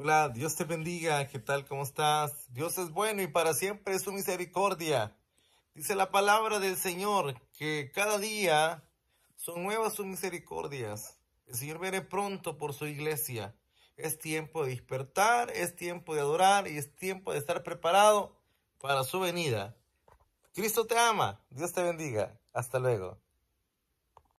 Hola, Dios te bendiga. ¿Qué tal? ¿Cómo estás? Dios es bueno y para siempre es su misericordia. Dice la palabra del Señor que cada día son nuevas sus misericordias. El Señor viene pronto por su iglesia. Es tiempo de despertar, es tiempo de adorar y es tiempo de estar preparado para su venida. Cristo te ama. Dios te bendiga. Hasta luego.